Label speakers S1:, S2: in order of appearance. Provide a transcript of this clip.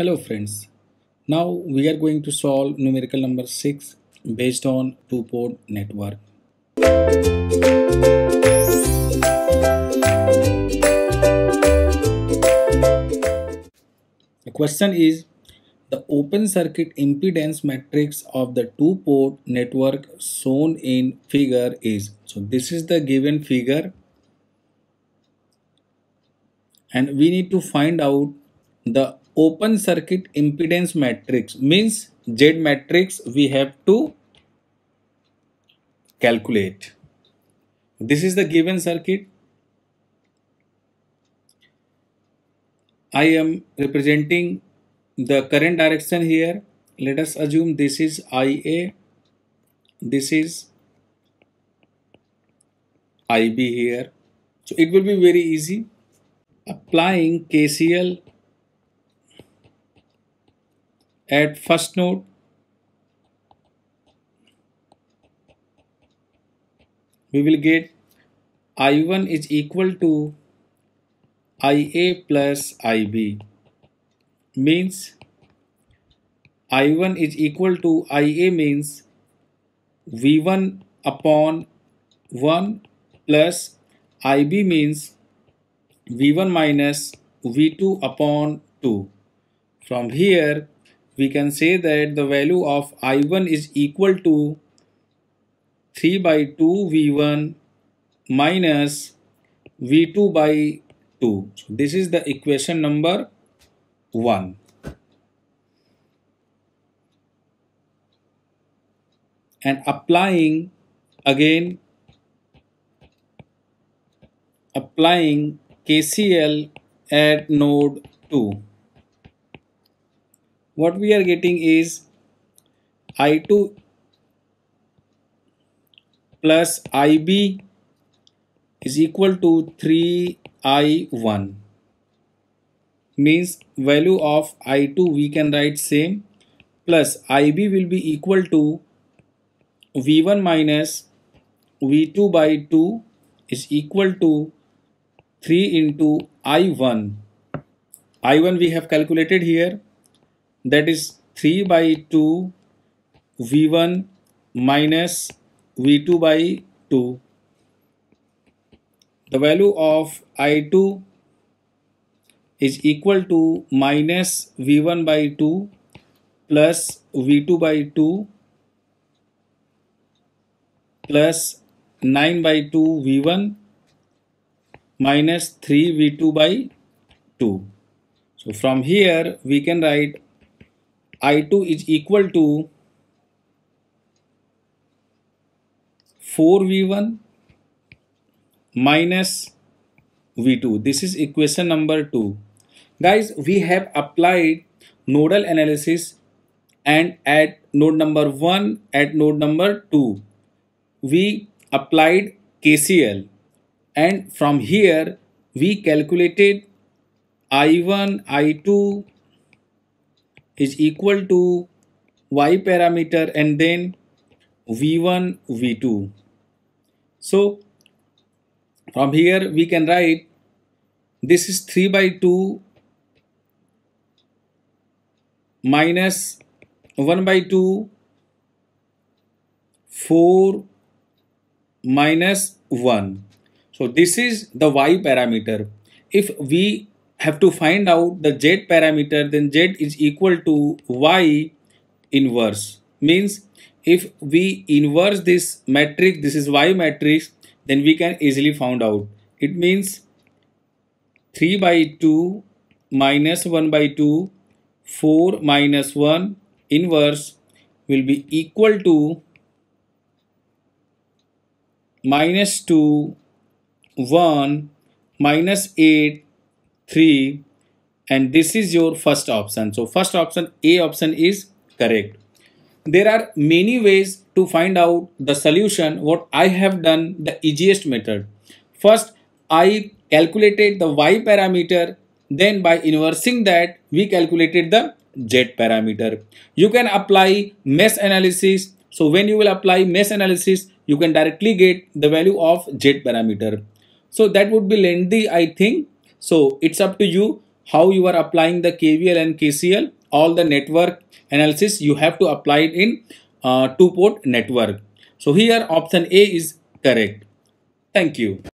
S1: Hello friends, now we are going to solve numerical number 6 based on two-port network. The question is the open circuit impedance matrix of the two-port network shown in figure is. So this is the given figure and we need to find out the open circuit impedance matrix means Z matrix we have to calculate. This is the given circuit. I am representing the current direction here. Let us assume this is IA, this is IB here. So it will be very easy. Applying KCL at first node we will get I1 is equal to IA plus IB means I1 is equal to IA means V1 upon 1 plus IB means V1 minus V2 upon 2. From here we can say that the value of I1 is equal to 3 by 2 V1 minus V2 by 2. This is the equation number 1. And applying again applying KCL at node 2 what we are getting is I2 plus IB is equal to 3I1 means value of I2 we can write same plus IB will be equal to V1 minus V2 by 2 is equal to 3 into I1. I1 we have calculated here that is 3 by 2 v1 minus v2 by 2 the value of i2 is equal to minus v1 by 2 plus v2 by 2 plus 9 by 2 v1 minus 3 v2 by 2 so from here we can write I2 is equal to 4V1 minus V2. This is equation number 2. Guys, we have applied nodal analysis and at node number 1, at node number 2, we applied KCL and from here we calculated I1, I2, is equal to y parameter and then v1 v2 so from here we can write this is 3 by 2 minus 1 by 2 4 minus 1 so this is the y parameter if v have to find out the z parameter then z is equal to y inverse means if we inverse this matrix this is y matrix then we can easily found out it means 3 by 2 minus 1 by 2 4 minus 1 inverse will be equal to minus 2 1 minus 8 3 and this is your first option so first option a option is correct there are many ways to find out the solution what i have done the easiest method first i calculated the y parameter then by inversing that we calculated the z parameter you can apply mesh analysis so when you will apply mesh analysis you can directly get the value of z parameter so that would be lengthy i think so it's up to you how you are applying the KVL and KCL. All the network analysis you have to apply it in uh, two port network. So here option A is correct. Thank you.